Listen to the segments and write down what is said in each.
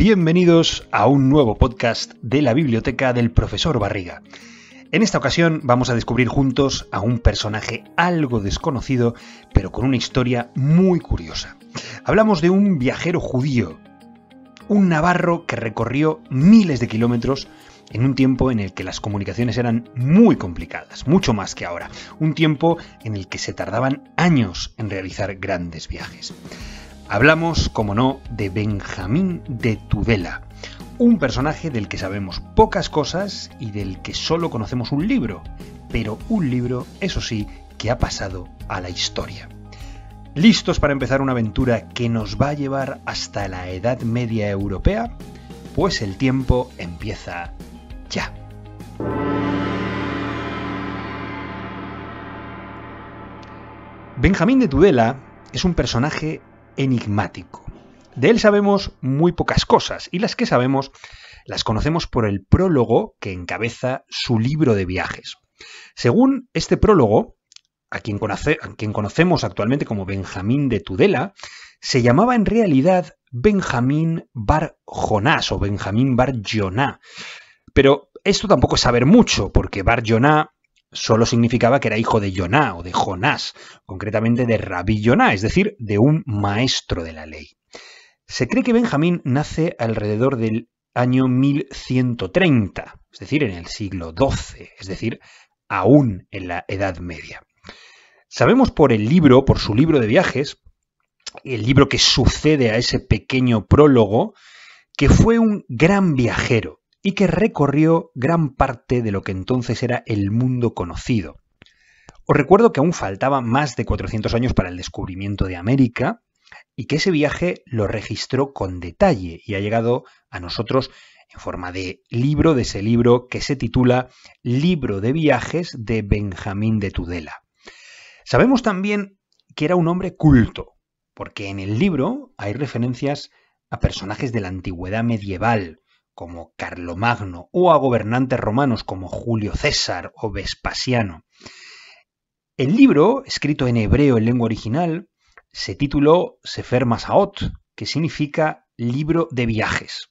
Bienvenidos a un nuevo podcast de la biblioteca del profesor Barriga. En esta ocasión vamos a descubrir juntos a un personaje algo desconocido, pero con una historia muy curiosa. Hablamos de un viajero judío, un navarro que recorrió miles de kilómetros en un tiempo en el que las comunicaciones eran muy complicadas, mucho más que ahora, un tiempo en el que se tardaban años en realizar grandes viajes. Hablamos, como no, de Benjamín de Tudela, un personaje del que sabemos pocas cosas y del que solo conocemos un libro, pero un libro, eso sí, que ha pasado a la historia. ¿Listos para empezar una aventura que nos va a llevar hasta la Edad Media Europea? Pues el tiempo empieza ya. Benjamín de Tudela es un personaje enigmático. De él sabemos muy pocas cosas y las que sabemos las conocemos por el prólogo que encabeza su libro de viajes. Según este prólogo, a quien, quien conocemos actualmente como Benjamín de Tudela, se llamaba en realidad Benjamín Bar o Benjamín Bar Pero esto tampoco es saber mucho, porque Bar solo significaba que era hijo de Yoná o de Jonás, concretamente de Rabí Yoná, es decir, de un maestro de la ley. Se cree que Benjamín nace alrededor del año 1130, es decir, en el siglo XII, es decir, aún en la Edad Media. Sabemos por el libro, por su libro de viajes, el libro que sucede a ese pequeño prólogo, que fue un gran viajero, y que recorrió gran parte de lo que entonces era el mundo conocido. Os recuerdo que aún faltaba más de 400 años para el descubrimiento de América y que ese viaje lo registró con detalle y ha llegado a nosotros en forma de libro, de ese libro que se titula Libro de viajes de Benjamín de Tudela. Sabemos también que era un hombre culto, porque en el libro hay referencias a personajes de la antigüedad medieval, como Carlomagno o a gobernantes romanos como Julio César o Vespasiano. El libro, escrito en hebreo en lengua original, se tituló Sefer Masaot, que significa libro de viajes.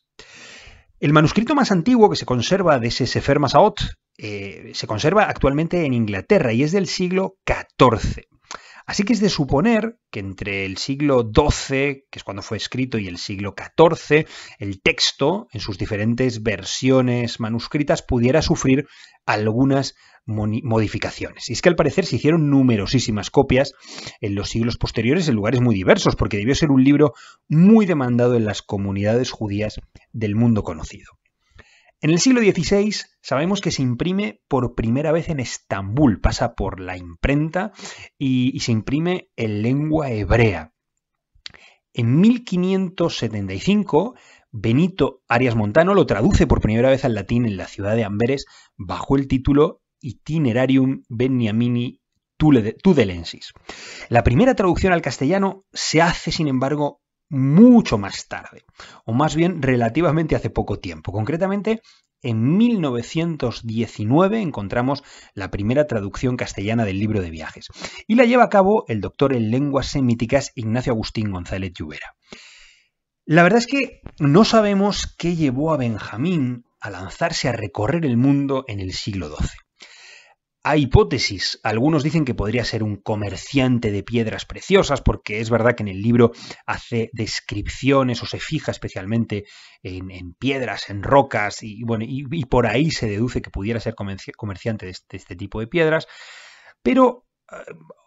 El manuscrito más antiguo que se conserva de ese Sefer Masaot eh, se conserva actualmente en Inglaterra y es del siglo XIV. Así que es de suponer que entre el siglo XII, que es cuando fue escrito, y el siglo XIV, el texto, en sus diferentes versiones manuscritas, pudiera sufrir algunas modificaciones. Y es que al parecer se hicieron numerosísimas copias en los siglos posteriores en lugares muy diversos, porque debió ser un libro muy demandado en las comunidades judías del mundo conocido. En el siglo XVI sabemos que se imprime por primera vez en Estambul, pasa por la imprenta y, se imprime en lengua hebrea. En 1575, Benito Arias Montano lo traduce por primera vez al latín en la ciudad de Amberes bajo el título Itinerarium Beniamini Tudelensis. La primera traducción al castellano se hace, sin embargo, mucho más tarde, o más bien relativamente hace poco tiempo. Concretamente, en 1919 encontramos la primera traducción castellana del libro de viajes y la lleva a cabo el doctor en lenguas semíticas Ignacio Agustín González Lluvera. La verdad es que no sabemos qué llevó a Benjamín a lanzarse a recorrer el mundo en el siglo XII. Hay hipótesis. Algunos dicen que podría ser un comerciante de piedras preciosas, porque es verdad que en el libro hace descripciones o se fija especialmente en, piedras, en rocas, y bueno, y, por ahí se deduce que pudiera ser comerciante de este, tipo de piedras. Pero eh,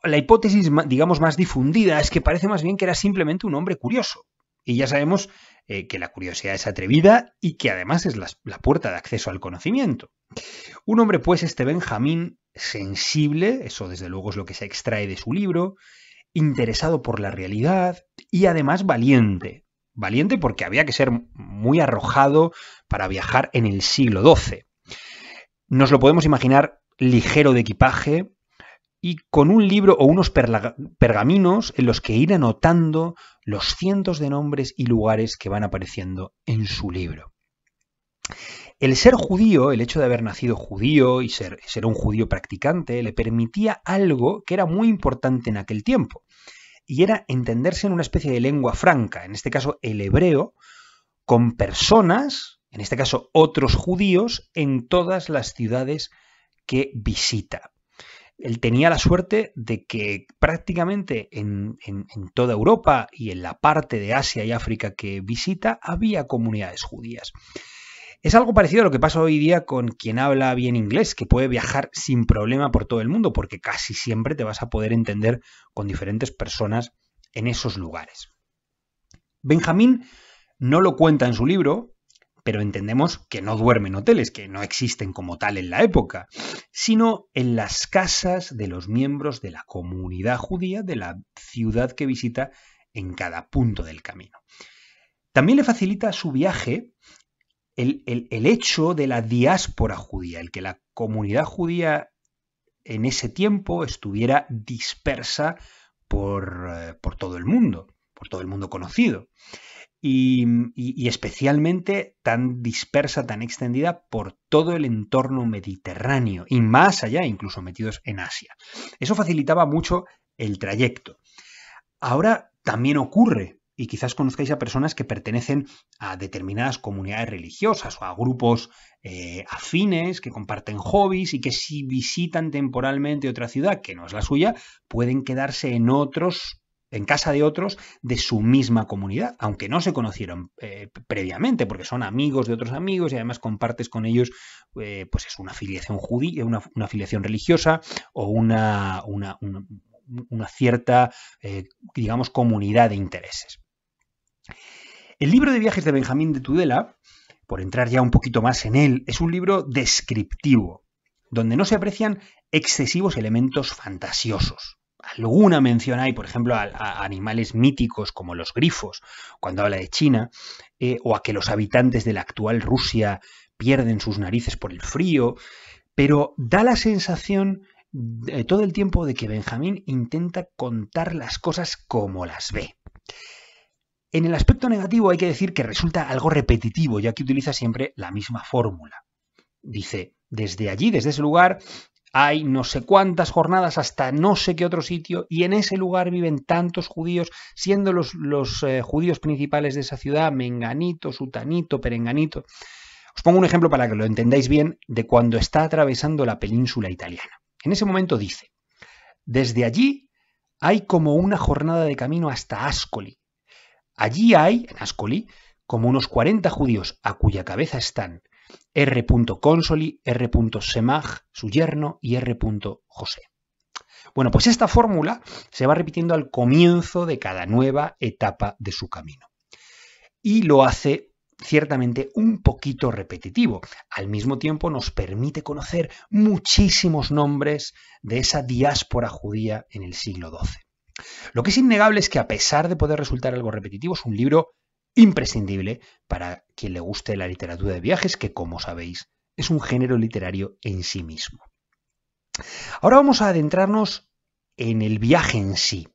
la hipótesis, digamos, más difundida es que parece más bien que era simplemente un hombre curioso. Y ya sabemos eh, que la curiosidad es atrevida y que además es la, la puerta de acceso al conocimiento. Un hombre, pues, este Benjamín, sensible, eso desde luego es lo que se extrae de su libro, interesado por la realidad y además valiente. Valiente porque había que ser muy arrojado para viajar en el siglo XII. Nos lo podemos imaginar ligero de equipaje y con un libro o unos pergaminos en los que ir anotando los cientos de nombres y lugares que van apareciendo en su libro. El ser judío, el hecho de haber nacido judío y ser, ser un judío practicante, le permitía algo que era muy importante en aquel tiempo, y era entenderse en una especie de lengua franca, en este caso el hebreo, con personas, en este caso otros judíos, en todas las ciudades que visita. Él tenía la suerte de que prácticamente en, en, toda Europa y en la parte de Asia y África que visita había comunidades judías. Es algo parecido a lo que pasa hoy día con quien habla bien inglés, que puede viajar sin problema por todo el mundo, porque casi siempre te vas a poder entender con diferentes personas en esos lugares. Benjamín no lo cuenta en su libro, pero entendemos que no duerme en hoteles, que no existen como tal en la época, sino en las casas de los miembros de la comunidad judía de la ciudad que visita en cada punto del camino. También le facilita su viaje el, hecho de la diáspora judía, el que la comunidad judía en ese tiempo estuviera dispersa por, eh, todo el mundo, por todo el mundo conocido. y, especialmente tan dispersa, tan extendida por todo el entorno mediterráneo y más allá, incluso metidos en Asia. Eso facilitaba mucho el trayecto. Ahora también ocurre y quizás conozcáis a personas que pertenecen a determinadas comunidades religiosas o a grupos eh, afines que comparten hobbies y que si visitan temporalmente otra ciudad que no es la suya, pueden quedarse en otros en casa de otros de su misma comunidad, aunque no se conocieron eh, previamente, porque son amigos de otros amigos y además compartes con ellos, eh, pues es una afiliación judía, una, afiliación religiosa o una, una, cierta, digamos, comunidad de intereses. El libro de viajes de Benjamín de Tudela, por entrar ya un poquito más en él, es un libro descriptivo, donde no se aprecian excesivos elementos fantasiosos. Alguna mención hay, por ejemplo, a, animales míticos como los grifos, cuando habla de China, eh, o a que los habitantes de la actual Rusia pierden sus narices por el frío, pero da la sensación eh, todo el tiempo de que Benjamín intenta contar las cosas como las ve. En el aspecto negativo hay que decir que resulta algo repetitivo, ya que utiliza siempre la misma fórmula. Dice, desde allí, desde ese lugar, hay no sé cuántas jornadas hasta no sé qué otro sitio y en ese lugar viven tantos judíos, siendo los, eh, judíos principales de esa ciudad menganito, sutanito, perenganito. Os pongo un ejemplo para que lo entendáis bien de cuando está atravesando la península italiana. En ese momento dice, desde allí hay como una jornada de camino hasta Ascoli, Allí hay, en Ascoli, como unos 40 judíos a cuya cabeza están R. Consoli, R. Semaj, su yerno, y R. José. Bueno, pues esta fórmula se va repitiendo al comienzo de cada nueva etapa de su camino. Y lo hace ciertamente un poquito repetitivo. Al mismo tiempo nos permite conocer muchísimos nombres de esa diáspora judía en el siglo XII. Lo que es innegable es que a pesar de poder resultar algo repetitivo, es un libro imprescindible para quien le guste la literatura de viajes, que como sabéis es un género literario en sí mismo. Ahora vamos a adentrarnos en el viaje en sí,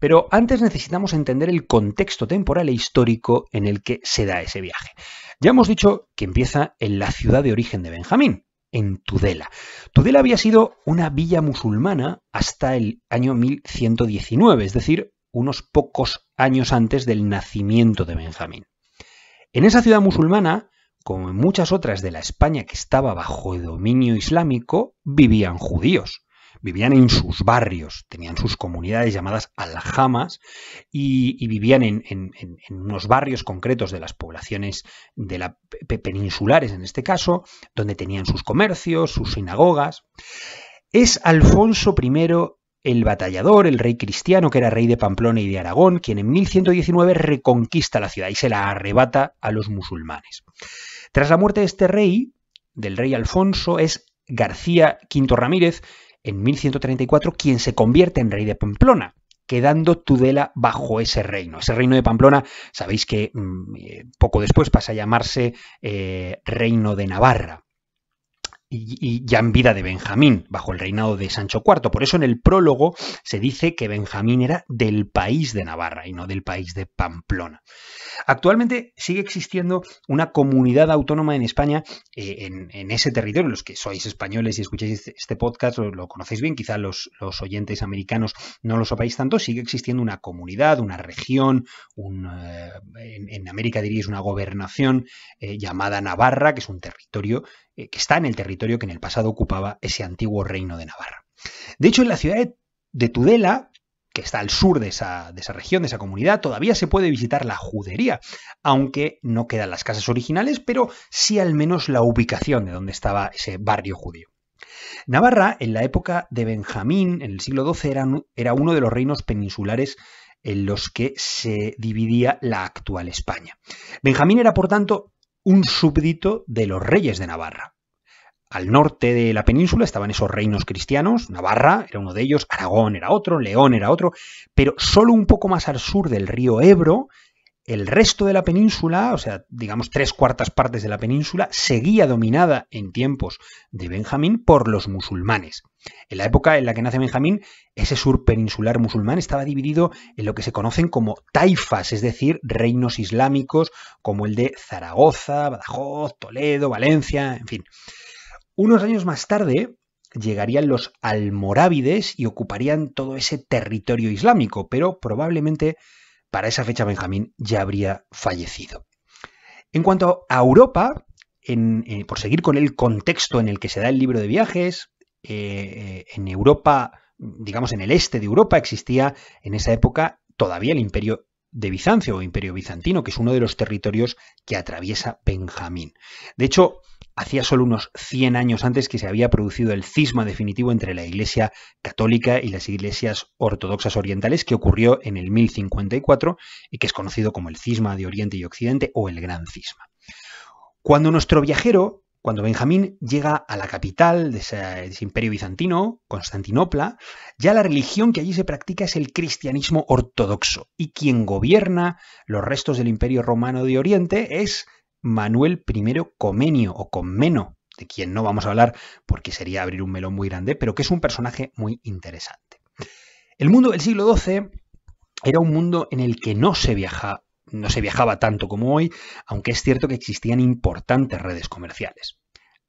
pero antes necesitamos entender el contexto temporal e histórico en el que se da ese viaje. Ya hemos dicho que empieza en la ciudad de origen de Benjamín, en Tudela. Tudela había sido una villa musulmana hasta el año 1119, es decir, unos pocos años antes del nacimiento de Benjamín. En esa ciudad musulmana, como en muchas otras de la España que estaba bajo dominio islámico, vivían judíos vivían en sus barrios, tenían sus comunidades llamadas aljamas y, vivían en, unos barrios concretos de las poblaciones peninsulares, en este caso, donde tenían sus comercios, sus sinagogas. Es Alfonso I el batallador, el rey cristiano, que era rey de Pamplona y de Aragón, quien en 1119 reconquista la ciudad y se la arrebata a los musulmanes. Tras la muerte de este rey, del rey Alfonso, es García V Ramírez en 1134 quien se convierte en rey de Pamplona, quedando Tudela bajo ese reino. Ese reino de Pamplona, sabéis que mm, eh, poco después pasa a llamarse eh, Reino de Navarra y, ya en vida de Benjamín, bajo el reinado de Sancho IV. Por eso en el prólogo se dice que Benjamín era del país de Navarra y no del país de Pamplona. Actualmente sigue existiendo una comunidad autónoma en España, eh, en, ese territorio, los que sois españoles y escucháis este, este podcast lo, conocéis bien, quizá los, oyentes americanos no lo sepáis tanto, sigue existiendo una comunidad, una región, eh, en, América diríais una gobernación eh, llamada Navarra, que es un territorio eh, que está en el territorio que en el pasado ocupaba ese antiguo reino de Navarra. De hecho, en la ciudad de Tudela, que está al sur de esa, región, de esa comunidad, todavía se puede visitar la judería, aunque no quedan las casas originales, pero sí al menos la ubicación de donde estaba ese barrio judío. Navarra, en la época de Benjamín, en el siglo XII, era uno de los reinos peninsulares en los que se dividía la actual España. Benjamín era, por tanto, un súbdito de los reyes de Navarra. Al norte de la península estaban esos reinos cristianos, Navarra era uno de ellos, Aragón era otro, León era otro, pero solo un poco más al sur del río Ebro el resto de la península, o sea, digamos tres cuartas partes de la península, seguía dominada en tiempos de Benjamín por los musulmanes. En la época en la que nace Benjamín, ese sur peninsular musulmán estaba dividido en lo que se conocen como taifas, es decir, reinos islámicos como el de Zaragoza, Badajoz, Toledo, Valencia, en fin. Unos años más tarde, llegarían los almorávides y ocuparían todo ese territorio islámico, pero probablemente para esa fecha Benjamín ya habría fallecido. En cuanto a Europa, eh, por seguir con el contexto en el que se da el libro de viajes, eh, eh, en Europa, digamos en el este de Europa, existía en esa época todavía el imperio de Bizancio o imperio bizantino, que es uno de los territorios que atraviesa Benjamín. De hecho, hacía solo unos 100 años antes que se había producido el cisma definitivo entre la Iglesia católica y las iglesias ortodoxas orientales que ocurrió en el 1054 y que es conocido como el cisma de Oriente y Occidente o el Gran Cisma. Cuando nuestro viajero, cuando Benjamín llega a la capital de ese, imperio bizantino, Constantinopla, ya la religión que allí se practica es el cristianismo ortodoxo y quien gobierna los restos del imperio romano de Oriente es Manuel I Comenio o Comeno, de quien no vamos a hablar porque sería abrir un melón muy grande, pero que es un personaje muy interesante. El mundo del siglo XII era un mundo en el que no se no se viajaba tanto como hoy, aunque es cierto que existían importantes redes comerciales.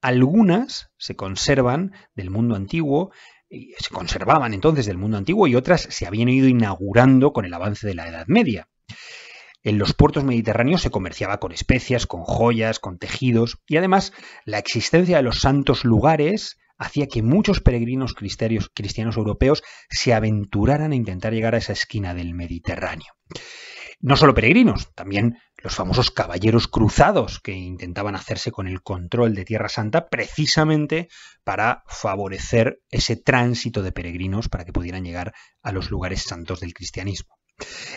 Algunas se conservan del mundo antiguo, se conservaban entonces del mundo antiguo y otras se habían ido inaugurando con el avance de la Edad Media. En los puertos mediterráneos se comerciaba con especias, con joyas, con tejidos y además la existencia de los santos lugares hacía que muchos peregrinos cristianos europeos se aventuraran a intentar llegar a esa esquina del Mediterráneo. No solo peregrinos, también los famosos caballeros cruzados que intentaban hacerse con el control de Tierra Santa precisamente para favorecer ese tránsito de peregrinos para que pudieran llegar a los lugares santos del cristianismo.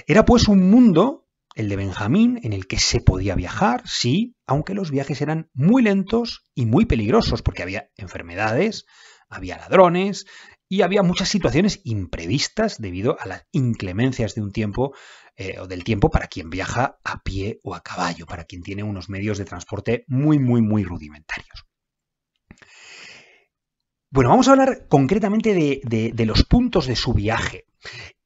Era pues un mundo el de Benjamín, en el que se podía viajar, sí, aunque los viajes eran muy lentos y muy peligrosos, porque había enfermedades, había ladrones y había muchas situaciones imprevistas debido a las inclemencias de un tiempo eh, o del tiempo para quien viaja a pie o a caballo, para quien tiene unos medios de transporte muy, muy, muy rudimentarios. Bueno, vamos a hablar concretamente de los puntos de su viaje.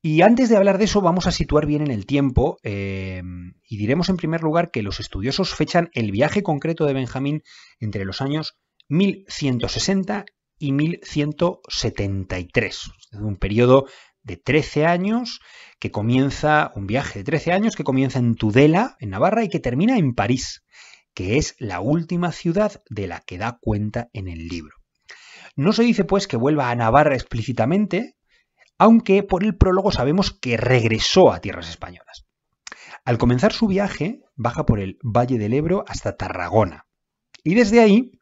Y antes de hablar de eso, vamos a situar bien en el tiempo eh, y diremos en primer lugar que los estudiosos fechan el viaje concreto de Benjamín entre los años 1160 y 1173, un periodo de 13 años que comienza, un viaje de 13 años que comienza en Tudela, en Navarra, y que termina en París, que es la última ciudad de la que da cuenta en el libro. No se dice pues que vuelva a Navarra explícitamente, aunque por el prólogo sabemos que regresó a tierras españolas. Al comenzar su viaje, baja por el Valle del Ebro hasta Tarragona y desde ahí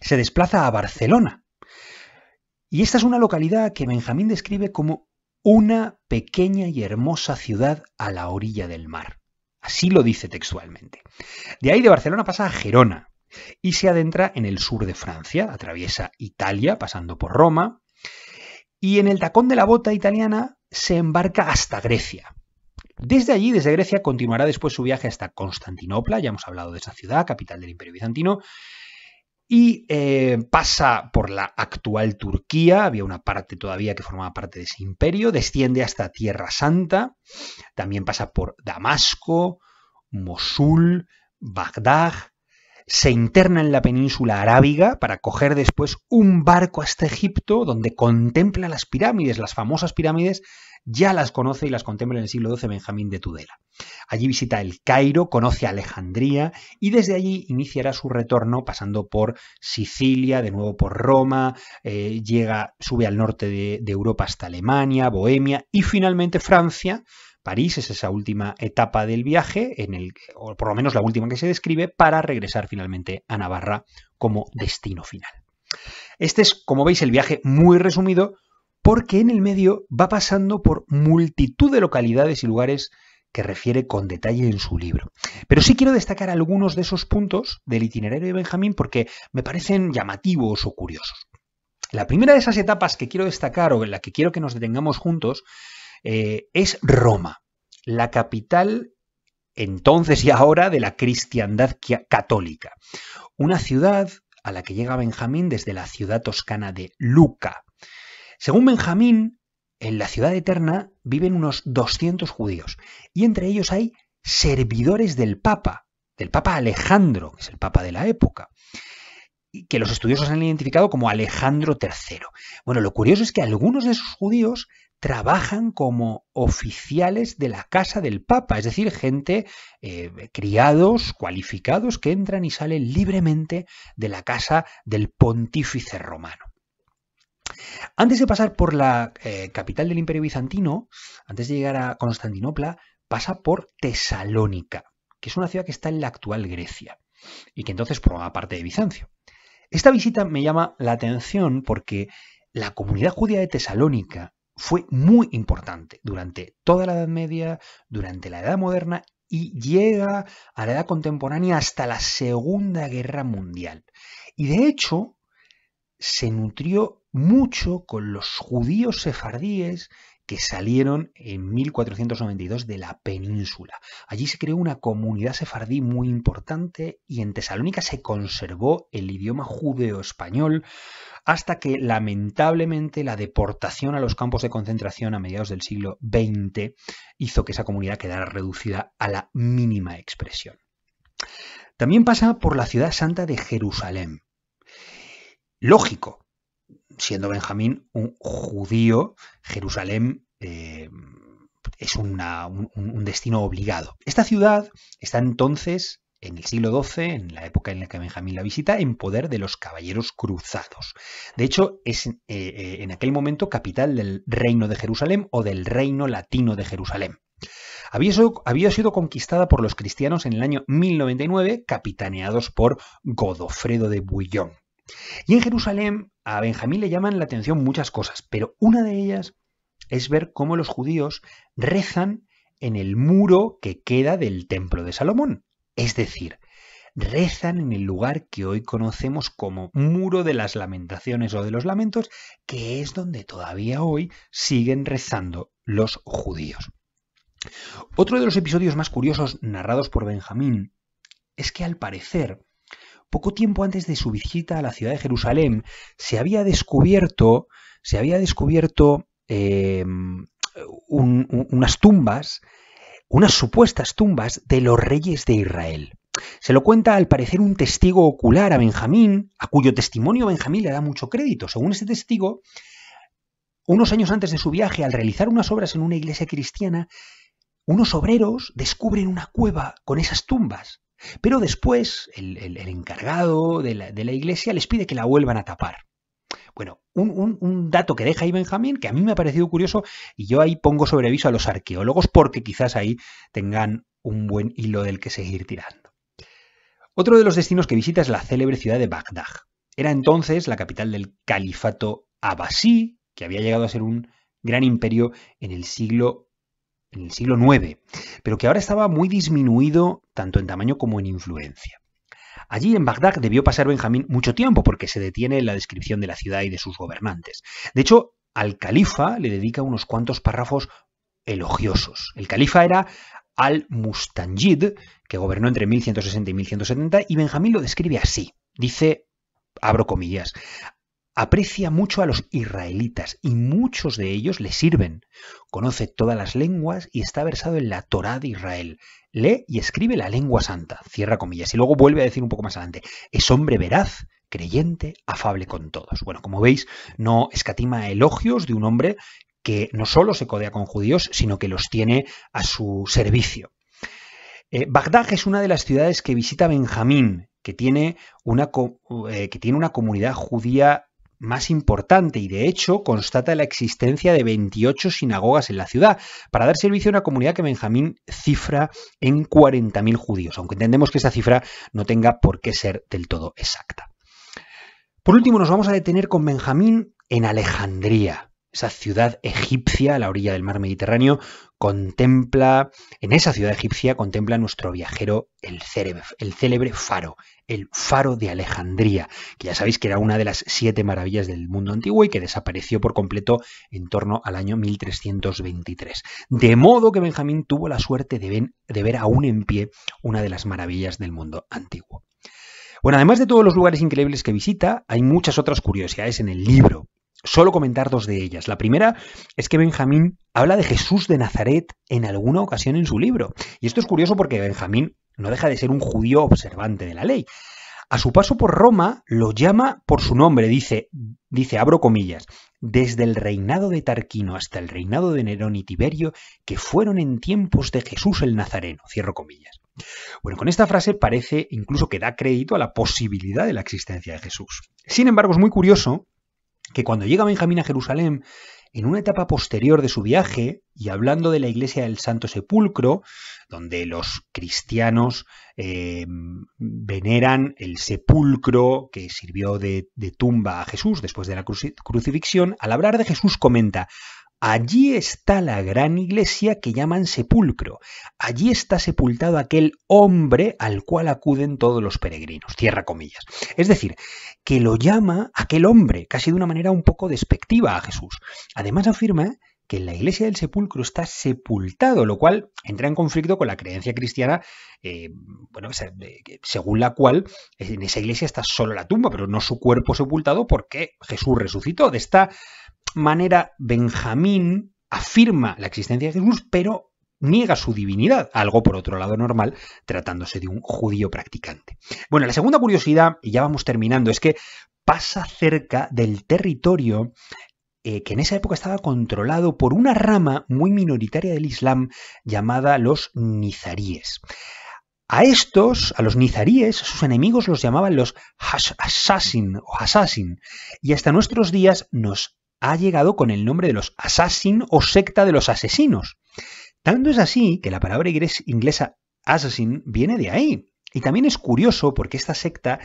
se desplaza a Barcelona. Y esta es una localidad que Benjamín describe como una pequeña y hermosa ciudad a la orilla del mar. Así lo dice textualmente. De ahí de Barcelona pasa a Gerona y se adentra en el sur de Francia, atraviesa Italia pasando por Roma, y en el tacón de la bota italiana se embarca hasta Grecia. Desde allí, desde Grecia, continuará después su viaje hasta Constantinopla, ya hemos hablado de esa ciudad, capital del Imperio Bizantino, y eh, pasa por la actual Turquía, había una parte todavía que formaba parte de ese imperio, desciende hasta Tierra Santa, también pasa por Damasco, Mosul, Bagdad, se interna en la península arábiga para coger después un barco hasta Egipto donde contempla las pirámides, las famosas pirámides, ya las conoce y las contempla en el siglo XII Benjamín de Tudela. Allí visita el Cairo, conoce Alejandría y desde allí iniciará su retorno pasando por Sicilia, de nuevo por Roma, eh, llega, sube al norte de Europa hasta Alemania, Bohemia y finalmente Francia, París es esa última etapa del viaje, en el, o por lo menos la última que se describe, para regresar finalmente a Navarra como destino final. Este es, como veis, el viaje muy resumido porque en el medio va pasando por multitud de localidades y lugares que refiere con detalle en su libro. Pero sí quiero destacar algunos de esos puntos del itinerario de Benjamín porque me parecen llamativos o curiosos. La primera de esas etapas que quiero destacar o en la que quiero que nos detengamos juntos eh, es Roma, la capital entonces y ahora de la cristiandad católica. Una ciudad a la que llega Benjamín desde la ciudad toscana de Luca. Según Benjamín, en la ciudad eterna viven unos 200 judíos y entre ellos hay servidores del Papa, del Papa Alejandro, que es el Papa de la época, y que los estudiosos han identificado como Alejandro III. Bueno, lo curioso es que algunos de esos judíos trabajan como oficiales de la casa del Papa, es decir, gente eh, criados, cualificados, que entran y salen libremente de la casa del pontífice romano. Antes de pasar por la eh, capital del Imperio Bizantino, antes de llegar a Constantinopla, pasa por Tesalónica, que es una ciudad que está en la actual Grecia y que entonces formaba parte de Bizancio. Esta visita me llama la atención porque la comunidad judía de Tesalónica fue muy importante durante toda la Edad Media, durante la Edad Moderna y llega a la Edad Contemporánea hasta la Segunda Guerra Mundial. Y de hecho, se nutrió mucho con los judíos sefardíes que salieron en 1492 de la península. Allí se creó una comunidad sefardí muy importante y en Tesalónica se conservó el idioma judeo-español hasta que lamentablemente la deportación a los campos de concentración a mediados del siglo XX hizo que esa comunidad quedara reducida a la mínima expresión. También pasa por la ciudad santa de Jerusalén. Lógico, siendo Benjamín un judío, Jerusalén eh, es un, destino obligado. Esta ciudad está entonces en el siglo XII, en la época en la que Benjamín la visita, en poder de los caballeros cruzados. De hecho, es eh, eh, en aquel momento capital del reino de Jerusalén o del reino latino de Jerusalén. Había, había sido conquistada por los cristianos en el año 1099, capitaneados por Godofredo de Bouillon. Y en Jerusalén a Benjamín le llaman la atención muchas cosas, pero una de ellas es ver cómo los judíos rezan en el muro que queda del templo de Salomón. Es decir, rezan en el lugar que hoy conocemos como muro de las lamentaciones o de los lamentos, que es donde todavía hoy siguen rezando los judíos. Otro de los episodios más curiosos narrados por Benjamín es que al parecer poco tiempo antes de su visita a la ciudad de Jerusalén, se había descubierto, se había descubierto eh, unas tumbas, unas supuestas tumbas de los reyes de Israel. Se lo cuenta al parecer un testigo ocular a Benjamín, a cuyo testimonio Benjamín le da mucho crédito. Según ese testigo, unos años antes de su viaje, al realizar unas obras en una iglesia cristiana, unos obreros descubren una cueva con esas tumbas. Pero después el, encargado de la, iglesia les pide que la vuelvan a tapar. Bueno, un, dato que deja ahí Benjamín, que a mí me ha parecido curioso, y yo ahí pongo sobre aviso a los arqueólogos porque quizás ahí tengan un buen hilo del que seguir tirando. Otro de los destinos que visita es la célebre ciudad de Bagdad. Era entonces la capital del califato abasí, que había llegado a ser un gran imperio en el siglo en el siglo IX, pero que ahora estaba muy disminuido tanto en tamaño como en influencia. Allí en Bagdad debió pasar Benjamín mucho tiempo porque se detiene en la descripción de la ciudad y de sus gobernantes. De hecho, al califa le dedica unos cuantos párrafos elogiosos. El califa era al-Mustanjid, que gobernó entre 1160 y 1170, y Benjamín lo describe así. Dice, abro comillas, aprecia mucho a los israelitas y muchos de ellos le sirven. Conoce todas las lenguas y está versado en la Torá de Israel. Lee y escribe la lengua santa, cierra comillas, y luego vuelve a decir un poco más adelante, es hombre veraz, creyente, afable con todos. Bueno, como veis, no escatima elogios de un hombre que no solo se codea con judíos, sino que los tiene a su servicio. Eh, Bagdad es una de las ciudades que visita Benjamín, que tiene una, eh, que tiene una comunidad judía más importante y de hecho constata la existencia de 28 sinagogas en la ciudad para dar servicio a una comunidad que Benjamín cifra en 40.000 judíos, aunque entendemos que esa cifra no tenga por qué ser del todo exacta. Por último, nos vamos a detener con Benjamín en Alejandría, esa ciudad egipcia a la orilla del mar Mediterráneo, contempla, en esa ciudad egipcia contempla nuestro viajero el célebre, faro, el faro de Alejandría, que ya sabéis que era una de las siete maravillas del mundo antiguo y que desapareció por completo en torno al año 1323. De modo que Benjamín tuvo la suerte de, de ver aún en pie una de las maravillas del mundo antiguo. Bueno, además de todos los lugares increíbles que visita, hay muchas otras curiosidades en el libro solo comentar dos de ellas. La primera es que Benjamín habla de Jesús de Nazaret en alguna ocasión en su libro. Y esto es curioso porque Benjamín no deja de ser un judío observante de la ley. A su paso por Roma lo llama por su nombre, dice, dice, abro comillas, desde el reinado de Tarquino hasta el reinado de Nerón y Tiberio, que fueron en tiempos de Jesús el Nazareno, cierro comillas. Bueno, con esta frase parece incluso que da crédito a la posibilidad de la existencia de Jesús. Sin embargo, es muy curioso que cuando llega Benjamín a Jerusalén, en una etapa posterior de su viaje, y hablando de la iglesia del Santo Sepulcro, donde los cristianos eh, veneran el sepulcro que sirvió de, tumba a Jesús después de la crucifixión, al hablar de Jesús comenta, Allí está la gran iglesia que llaman sepulcro. Allí está sepultado aquel hombre al cual acuden todos los peregrinos. tierra comillas. Es decir, que lo llama aquel hombre, casi de una manera un poco despectiva a Jesús. Además afirma que en la iglesia del sepulcro está sepultado, lo cual entra en conflicto con la creencia cristiana, eh, bueno, según la cual en esa iglesia está solo la tumba, pero no su cuerpo sepultado porque Jesús resucitó. De esta manera, Benjamín afirma la existencia de Jesús, pero niega su divinidad, algo por otro lado normal, tratándose de un judío practicante. Bueno, la segunda curiosidad, y ya vamos terminando, es que pasa cerca del territorio eh, que en esa época estaba controlado por una rama muy minoritaria del Islam llamada los nizaríes. A estos, a los nizaríes, sus enemigos los llamaban los assassin o assassin, y hasta nuestros días nos ha llegado con el nombre de los assassin o secta de los asesinos. Tanto es así que la palabra inglesa assassin viene de ahí. Y también es curioso porque esta secta,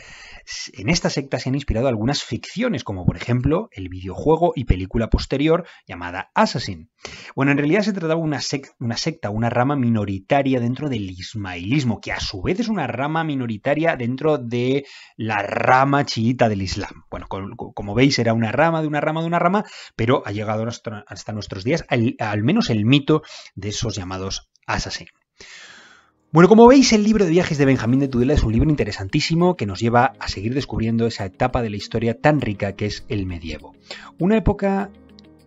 en esta secta se han inspirado algunas ficciones, como por ejemplo el videojuego y película posterior llamada Assassin. Bueno, en realidad se trataba de una, secta, una rama minoritaria dentro del ismailismo, que a su vez es una rama minoritaria dentro de la rama chiita del Islam. Bueno, como veis, era una rama de una rama de una rama, pero ha llegado hasta nuestros días al, al menos el mito de esos llamados Assassin. Bueno, como veis, el libro de viajes de Benjamín de Tudela es un libro interesantísimo que nos lleva a seguir descubriendo esa etapa de la historia tan rica que es el medievo. Una época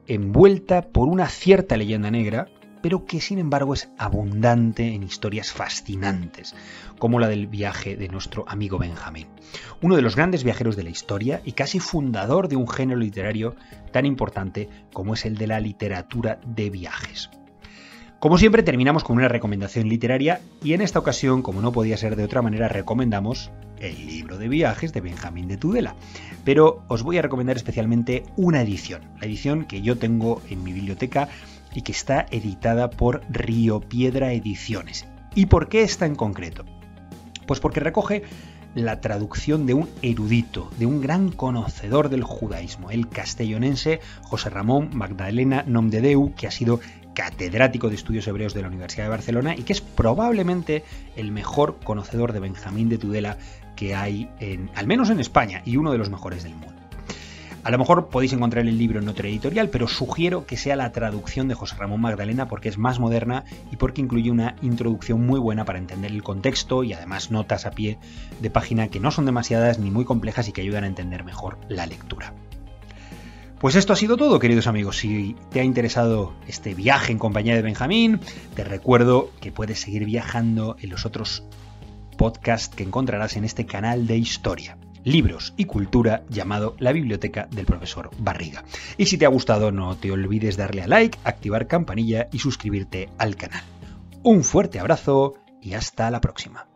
envuelta por una cierta leyenda negra, pero que sin embargo es abundante en historias fascinantes, como la del viaje de nuestro amigo Benjamín, uno de los grandes viajeros de la historia y casi fundador de un género literario tan importante como es el de la literatura de viajes. Como siempre terminamos con una recomendación literaria y en esta ocasión, como no podía ser de otra manera, recomendamos el libro de viajes de Benjamín de Tudela. Pero os voy a recomendar especialmente una edición, la edición que yo tengo en mi biblioteca y que está editada por Río Piedra Ediciones. ¿Y por qué esta en concreto? Pues porque recoge la traducción de un erudito, de un gran conocedor del judaísmo, el castellonense José Ramón Magdalena Nomdedeu, que ha sido catedrático de estudios hebreos de la Universidad de Barcelona y que es probablemente el mejor conocedor de Benjamín de Tudela que hay, al menos en España, y uno de los mejores del mundo. A lo mejor podéis encontrar el libro en otra editorial, pero sugiero que sea la traducción de José Ramón Magdalena porque es más moderna y porque incluye una introducción muy buena para entender el contexto y además notas a pie de página que no son demasiadas ni muy complejas y que ayudan a entender mejor la lectura. Pues esto ha sido todo, queridos amigos. Si te ha interesado este viaje en compañía de Benjamín, te recuerdo que puedes seguir viajando en los otros podcasts que encontrarás en este canal de historia libros y cultura llamado La Biblioteca del Profesor Barriga. Y si te ha gustado no te olvides darle a like, activar campanilla y suscribirte al canal. Un fuerte abrazo y hasta la próxima.